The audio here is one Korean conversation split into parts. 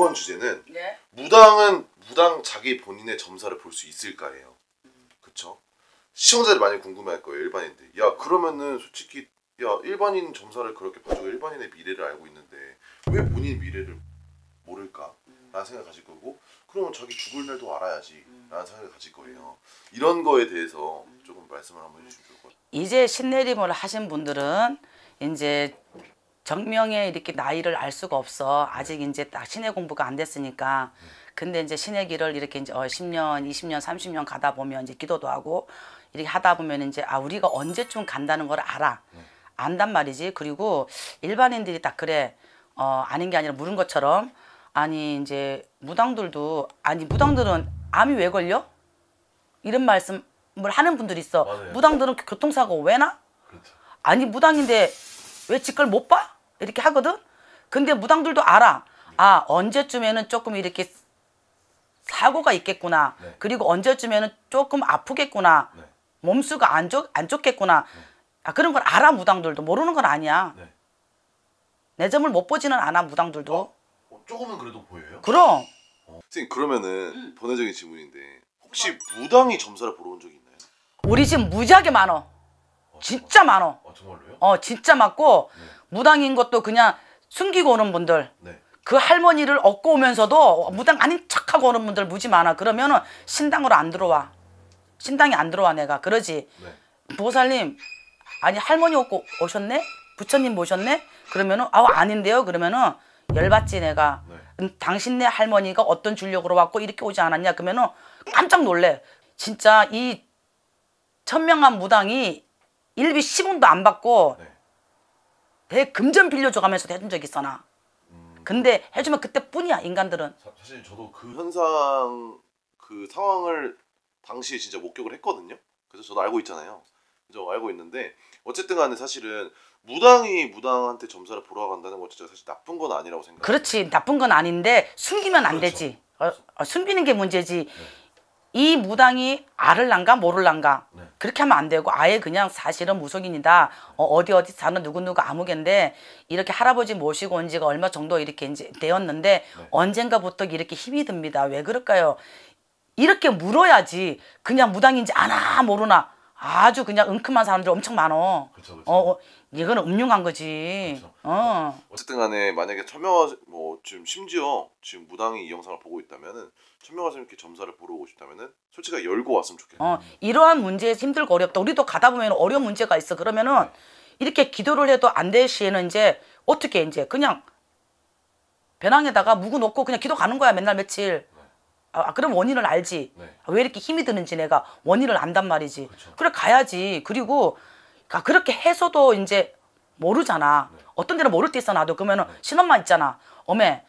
이번 주제는 네. 무당은 무당 자기 본인의 점사를 볼 수 있을까예요. 음. 그쵸? 시청자들 많이 궁금해할 거예요 일반인들. 야 그러면은 솔직히 야 일반인 점사를 그렇게 봐주고 일반인의 미래를 알고 있는데 왜 본인 미래를 모를까? 라는 생각 가질 거고 그러면 자기 죽을 날도 알아야지 라는 생각을 가질 거예요. 이런 거에 대해서 조금 말씀을 한번 해주시면 좋을 것 같아요. 이제 신내림을 하신 분들은 이제 정명에 이렇게 나이를 알 수가 없어. 아직 네. 이제 딱 신의 공부가 안 됐으니까. 네. 근데 이제 신의 길을 이렇게 이제 어 10년, 20년, 30년 가다 보면 이제 기도도 하고 이렇게 하다 보면 이제 아 우리가 언제쯤 간다는 걸 알아. 네. 안단 말이지. 그리고 일반인들이 딱 그래. 어 아닌 게 아니라 물은 것처럼 아니 이제 무당들도 아니 무당들은 암이 왜 걸려? 이런 말씀을 하는 분들이 있어. 맞아요. 무당들은 교통사고 왜 나? 그렇죠. 아니 무당인데 왜직걸못 봐? 이렇게 하거든? 근데 무당들도 알아. 아, 언제쯤에는 조금 이렇게 사고가 있겠구나. 네. 그리고 언제쯤에는 조금 아프겠구나. 네. 몸수가 안, 좋, 안 좋겠구나. 네. 아, 그런 걸 알아, 무당들도. 모르는 건 아니야. 네. 내 점을 못 보지는 않아, 무당들도. 어? 어? 조금은 그래도 보여요? 그럼. 어. 선생님, 그러면은 음. 번외적인 질문인데 혹시 무당이 점사를 보러 온 적이 있나요? 우리 집 무지하게 많어. 진짜 많어. 아, 정말로요? 어, 진짜 많고 네. 무당인 것도 그냥 숨기고 오는 분들. 네. 그 할머니를 얻고 오면서도 무당 아닌 척하고 오는 분들 무지 많아. 그러면은 신당으로 안 들어와. 신당이 안 들어와 내가. 그러지. 네. 보살님 아니 할머니 얻고 오셨네? 부처님 모셨네? 그러면은 아우 아닌데요. 그러면은 열받지 내가. 네. 음, 당신네 할머니가 어떤 주력으로 왔고 이렇게 오지 않았냐? 그러면은 깜짝 놀래. 진짜 이 천명한 무당이 일비 10원도 안 받고 네. 대금전 빌려줘가면서 해준 적이 있어 나. 음. 근데 해주면 그때뿐이야 인간들은. 사실 저도 그 현상 그 상황을 당시에 진짜 목격을 했거든요. 그래서 저도 알고 있잖아요. 저 알고 있는데 어쨌든 간에 사실은 무당이 무당한테 점사를 보러 간다는 것 진짜 사실 나쁜 건 아니라고 생각해요. 그렇지 나쁜 건 아닌데 숨기면 안 그렇죠. 되지. 어, 어, 숨기는 게 문제지. 네. 이 무당이 알을 난가 모를 난가. 네. 그렇게 하면 안 되고 아예 그냥 사실은 무속인이다. 어, 디 어디 사는 누구누구 암흑인데 이렇게 할아버지 모시고 온 지가 얼마 정도 이렇게 이제 되었는데 네. 언젠가부터 이렇게 힘이 듭니다. 왜 그럴까요? 이렇게 물어야지 그냥 무당인지 아나 모르나 아주 그냥 은큼한 사람들 엄청 많어. 그쵸, 그쵸. 어, 어 이건 음흉한 거지. 그렇죠. 어. 어쨌든 간에 만약에 천명화뭐 지금 심지어 지금 무당이 이 영상을 보고 있다면은 천명아 선생님께 점사를 보러 오고 싶다면은 솔직히 열고 왔으면 좋겠다. 어, 이러한 문제에 힘들고 어렵다. 우리도 가다 보면 어려운 문제가 있어. 그러면은 네. 이렇게 기도를 해도 안 될 시에는 이제 어떻게 이제 그냥 배낭에다가 묵어 놓고 그냥 기도 가는 거야 맨날 며칠. 네. 아, 아, 그럼 원인을 알지. 네. 아, 왜 이렇게 힘이 드는지 내가 원인을 안단 말이지. 그렇죠. 그래 가야지. 그리고 그러니까 그렇게 해서도 이제 모르잖아. 네. 어떤 데는 모를 때 있어 나도 그러면은 네. 신엄마 있잖아. 어메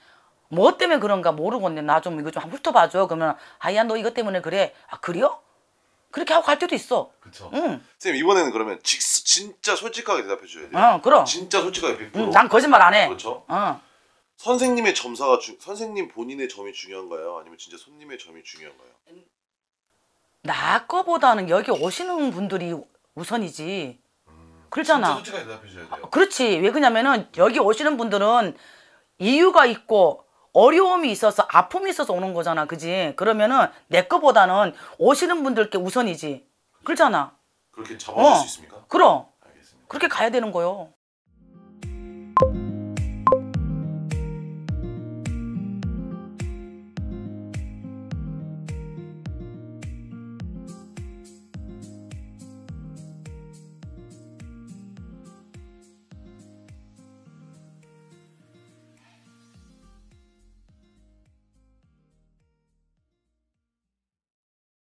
뭐 때문에 그런가 모르겠네. 나 좀 이거 좀 훑어봐 줘. 그러면 아이야 너 이것 때문에 그래. 아 그래요? 그렇게 하고 갈 때도 있어. 그렇죠. 응. 쌤 이번에는 그러면 직, 진짜 솔직하게 대답해 줘야 돼. 어, 그럼. 진짜 솔직하게 100%. 응, 난 거짓말 안 해. 그렇죠. 어. 선생님의 점사가 주, 선생님 본인의 점이 중요한가요? 아니면 진짜 손님의 점이 중요한가요? 나 거보다는 여기 오시는 분들이 우선이지. 그렇잖아 솔직하게 대답해줘야 돼요. 그렇지. 왜 그러냐면은 여기 오시는 분들은 이유가 있고 어려움이 있어서 아픔이 있어서 오는 거잖아. 그지? 그러면은 내 거보다는 오시는 분들께 우선이지. 그렇잖아. 그렇게 잡아줄 어. 수 있습니까? 그럼. 알겠습니다. 그렇게 가야 되는 거요.